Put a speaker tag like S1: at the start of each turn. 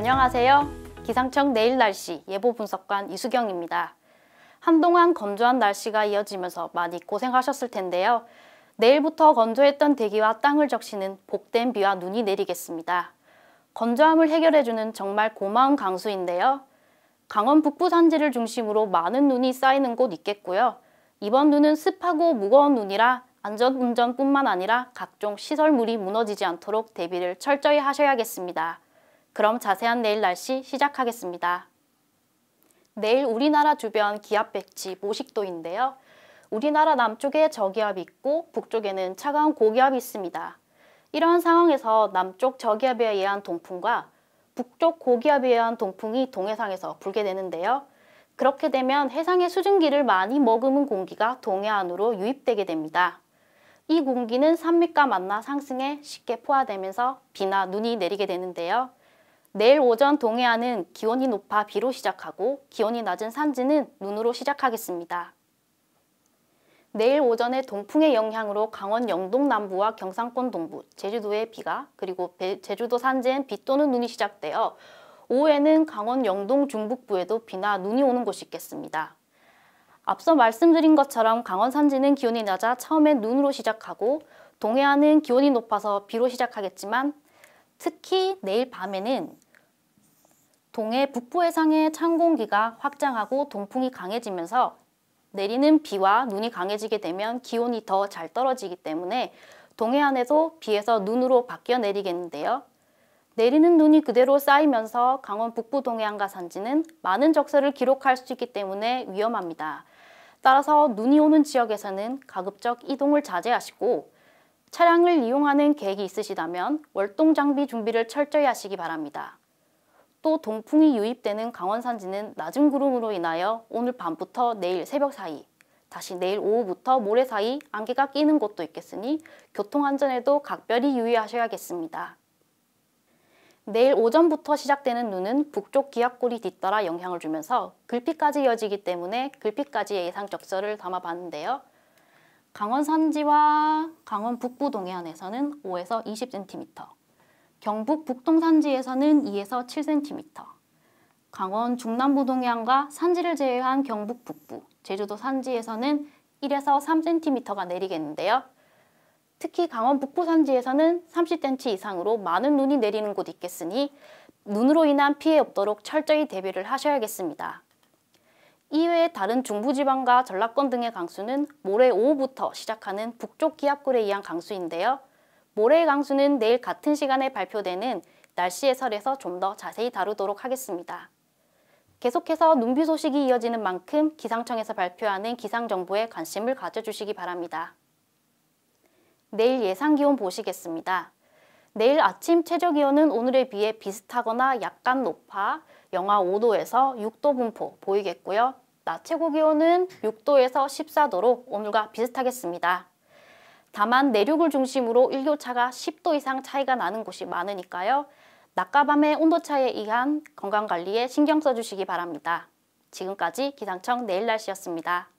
S1: 안녕하세요. 기상청 내일 날씨 예보 분석관 이수경입니다. 한동안 건조한 날씨가 이어지면서 많이 고생하셨을 텐데요. 내일부터 건조했던 대기와 땅을 적시는 복된 비와 눈이 내리겠습니다. 건조함을 해결해주는 정말 고마운 강수인데요. 강원 북부 산지를 중심으로 많은 눈이 쌓이는 곳 있겠고요. 이번 눈은 습하고 무거운 눈이라 안전운전뿐만 아니라 각종 시설물이 무너지지 않도록 대비를 철저히 하셔야겠습니다. 그럼 자세한 내일 날씨 시작하겠습니다. 내일 우리나라 주변 기압 배치 모식도인데요. 우리나라 남쪽에 저기압이 있고 북쪽에는 차가운 고기압이 있습니다. 이러한 상황에서 남쪽 저기압에 의한 동풍과 북쪽 고기압에 의한 동풍이 동해상에서 불게 되는데요. 그렇게 되면 해상의 수증기를 많이 머금은 공기가 동해안으로 유입되게 됩니다. 이 공기는 산미과 만나 상승에 쉽게 포화되면서 비나 눈이 내리게 되는데요. 내일 오전 동해안은 기온이 높아 비로 시작하고 기온이 낮은 산지는 눈으로 시작하겠습니다. 내일 오전에 동풍의 영향으로 강원 영동 남부와 경상권 동부, 제주도에 비가 그리고 배, 제주도 산지엔 비 또는 눈이 시작되어 오후에는 강원 영동 중북부에도 비나 눈이 오는 곳이 있겠습니다. 앞서 말씀드린 것처럼 강원 산지는 기온이 낮아 처음엔 눈으로 시작하고 동해안은 기온이 높아서 비로 시작하겠지만 특히 내일 밤에는 동해 북부 해상에 찬 공기가 확장하고 동풍이 강해지면서 내리는 비와 눈이 강해지게 되면 기온이 더 잘 떨어지기 때문에 동해안에도 비에서 눈으로 바뀌어 내리겠는데요. 내리는 눈이 그대로 쌓이면서 강원 북부 동해안과 산지는 많은 적설을 기록할 수 있기 때문에 위험합니다. 따라서 눈이 오는 지역에서는 가급적 이동을 자제하시고 차량을 이용하는 계획이 있으시다면 월동 장비 준비를 철저히 하시기 바랍니다. 또 동풍이 유입되는 강원 산지는 낮은 구름으로 인하여 오늘 밤부터 내일 새벽 사이, 다시 내일 오후부터 모레 사이 안개가 끼는 곳도 있겠으니 교통안전에도 각별히 유의하셔야겠습니다. 내일 오전부터 시작되는 눈은 북쪽 기압골이 뒤따라 영향을 주면서 글피까지 이어지기 때문에 글피까지의 예상 적설을 담아봤는데요. 강원 산지와 강원 북부 동해안에서는 5에서 20cm, 경북 북동 산지에서는 2에서 7cm, 강원 중남부 동해안과 산지를 제외한 경북 북부, 제주도 산지에서는 1에서 3cm가 내리겠는데요. 특히 강원 북부 산지에서는 30cm 이상으로 많은 눈이 내리는 곳이 있겠으니 눈으로 인한 피해 없도록 철저히 대비를 하셔야겠습니다. 이외에 다른 중부지방과 전라권 등의 강수는 모레 오후부터 시작하는 북쪽 기압골에 의한 강수인데요. 모레의 강수는 내일 같은 시간에 발표되는 날씨 예설에서좀 더 자세히 다루도록 하겠습니다. 계속해서 눈비 소식이 이어지는 만큼 기상청에서 발표하는 기상정보에 관심을 가져주시기 바랍니다. 내일 예상 기온 보시겠습니다. 내일 아침 최저 기온은 오늘에 비해 비슷하거나 약간 높아 영하 5도에서 6도 분포 보이겠고요. 낮 최고 기온은 6도에서 14도로 오늘과 비슷하겠습니다. 다만 내륙을 중심으로 일교차가 10도 이상 차이가 나는 곳이 많으니까요. 낮과 밤의 온도 차에 의한 건강관리에 신경 써주시기 바랍니다. 지금까지 기상청 내일 날씨였습니다.